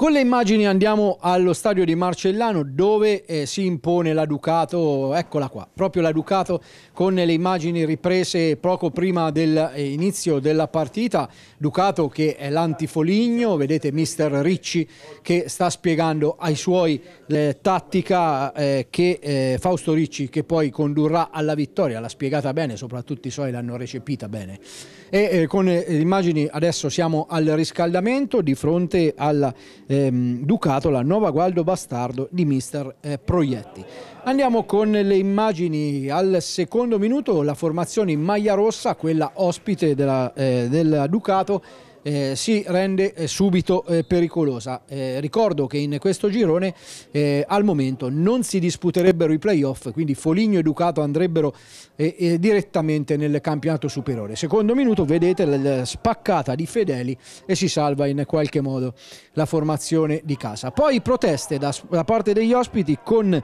Con le immagini andiamo allo stadio di Marcellano dove eh, si impone la Ducato, eccola qua, proprio la Ducato con le immagini riprese poco prima dell'inizio eh, della partita. Ducato che è l'antifoligno, vedete mister Ricci che sta spiegando ai suoi la eh, tattica eh, che eh, Fausto Ricci che poi condurrà alla vittoria, l'ha spiegata bene, soprattutto i suoi l'hanno recepita bene e eh, con le eh, immagini adesso siamo al riscaldamento di fronte al ehm, Ducato, la nuova Gualdo Bastardo di mister eh, Proietti. Andiamo con le immagini al secondo minuto, la formazione in maglia rossa, quella ospite della, eh, della Ducato, eh, si rende eh, subito eh, pericolosa. Eh, ricordo che in questo girone eh, al momento non si disputerebbero i playoff, quindi Foligno e Ducato andrebbero direttamente nel campionato superiore. Secondo minuto vedete la spaccata di Fedeli e si salva in qualche modo la formazione di casa. Poi proteste da, da parte degli ospiti con,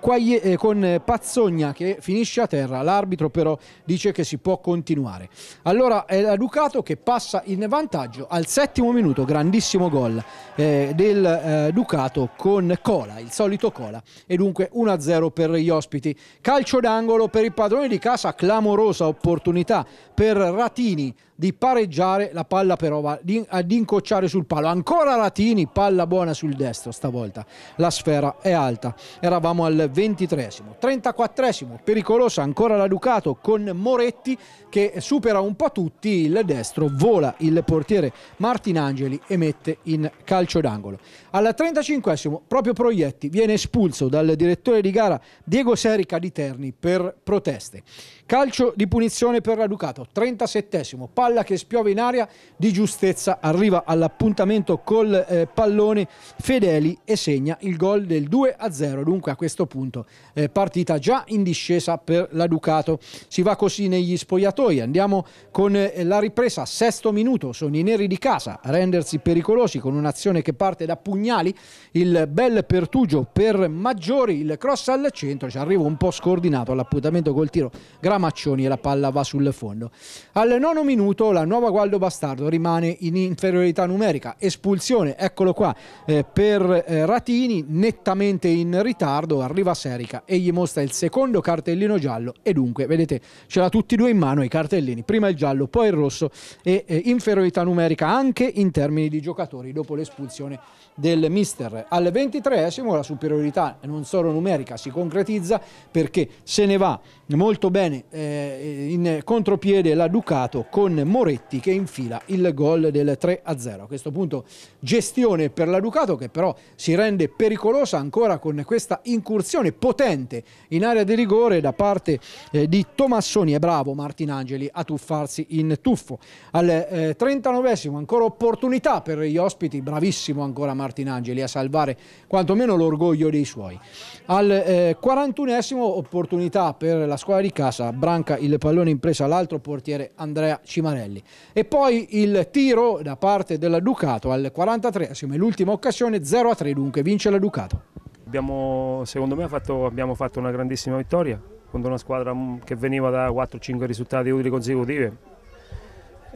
quaglie, con Pazzogna che finisce a terra, l'arbitro però dice che si può continuare. Allora è la Ducato che passa in vantaggio vantaggio al settimo minuto, grandissimo gol eh, del eh, Ducato con Cola, il solito Cola, e dunque 1-0 per gli ospiti. Calcio d'angolo per il padrone di casa, clamorosa opportunità per Ratini di pareggiare, la palla però va ad incocciare sul palo. Ancora Latini, palla buona sul destro stavolta. La sfera è alta. Eravamo al 23esimo, 34esimo, pericolosa ancora la Ducato con Moretti che supera un po' tutti il destro, vola il portiere Martinangeli e mette in calcio d'angolo. Al 35esimo proprio Proietti viene espulso dal direttore di gara Diego Serica di Terni per proteste. Calcio di punizione per la Ducato, 37esimo, palla palla che spiove in aria di giustezza, arriva all'appuntamento col eh, pallone Fedeli e segna il gol del 2-0. a Dunque a questo punto eh, partita già in discesa per la Ducato. Si va così negli spogliatoi, andiamo con eh, la ripresa, sesto minuto, sono i neri di casa a rendersi pericolosi con un'azione che parte da pugnali, il bel pertugio per Maggiori, il cross al centro, ci arriva un po' scordinato all'appuntamento col tiro Gramaccioni e la palla va sul fondo. Al nono minuto minuto la nuova Gualdo Bastardo rimane in inferiorità numerica, espulsione, eccolo qua, eh, per eh, Ratini, nettamente in ritardo, arriva Serica e gli mostra il secondo cartellino giallo e dunque, vedete, ce l'ha tutti e due in mano i cartellini, prima il giallo, poi il rosso e eh, inferiorità numerica anche in termini di giocatori dopo l'espulsione del mister. Al 23esimo la superiorità non solo numerica si concretizza perché se ne va molto bene eh, in contropiede la Ducato con Moretti che infila il gol del 3-0. A questo punto gestione per la Ducato che però si rende pericolosa ancora con questa incursione potente in area di rigore da parte eh, di Tomassoni. e bravo Martin Angeli a tuffarsi in tuffo. Al eh, 39esimo ancora opportunità per gli ospiti, bravissimo ancora Martin Angeli a salvare quantomeno l'orgoglio dei suoi. Al eh, 41esimo opportunità per la squadra di casa, branca il pallone in presa all'altro portiere Andrea Cimani Manelli. E poi il tiro da parte della Ducato al 43, l'ultima occasione 0-3 dunque, vince la Ducato. Abbiamo, secondo me fatto, abbiamo fatto una grandissima vittoria contro una squadra mm, che veniva da 4-5 risultati utili consecutivi.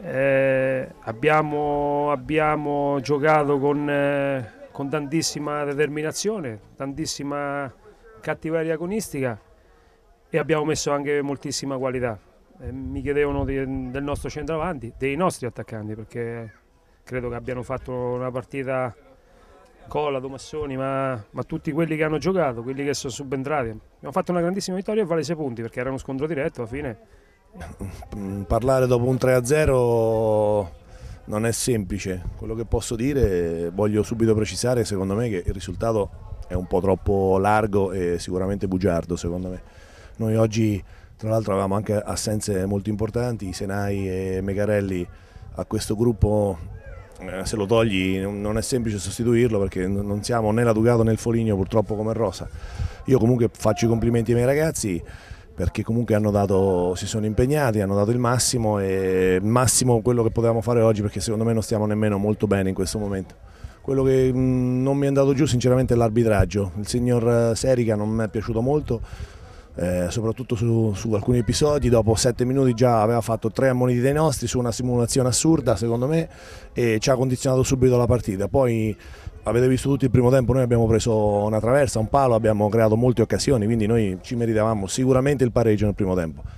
Eh, abbiamo, abbiamo, giocato con, eh, con tantissima determinazione, tantissima cattiveria agonistica e abbiamo messo anche moltissima qualità. Eh, mi chiedevano di, del nostro centravanti, dei nostri attaccanti, perché credo che abbiano fatto una partita Cola, Domassoni, ma, ma, tutti quelli che hanno giocato, quelli che sono subentrati. Abbiamo fatto una grandissima vittoria e vale 6 punti perché era uno scontro diretto alla fine. Parlare dopo un 3-0 non è semplice. Quello che posso dire, voglio subito precisare, secondo me che il risultato è un po' troppo largo e sicuramente bugiardo, secondo me. Noi oggi tra l'altro avevamo anche assenze molto importanti, Senai e Megarelli a questo gruppo eh, se lo togli non è semplice sostituirlo perché non siamo né la Dugato né il Foligno purtroppo come Rosa. Io comunque faccio i complimenti ai miei ragazzi perché comunque dato, si sono impegnati, hanno dato il massimo e il massimo quello che potevamo fare oggi perché secondo me non stiamo nemmeno molto bene in questo momento. Quello che mm, non mi è andato giù sinceramente è l'arbitraggio, il signor eh, Serica non mi è piaciuto molto, eh, soprattutto su, su, alcuni episodi, dopo 7 minuti già aveva fatto 3 ammoniti dei nostri su una simulazione assurda secondo me e ci ha condizionato subito la partita. Poi avete visto tutti il primo tempo, noi abbiamo preso una traversa, un palo, abbiamo creato molte occasioni, quindi noi ci meritavamo sicuramente il pareggio nel primo tempo.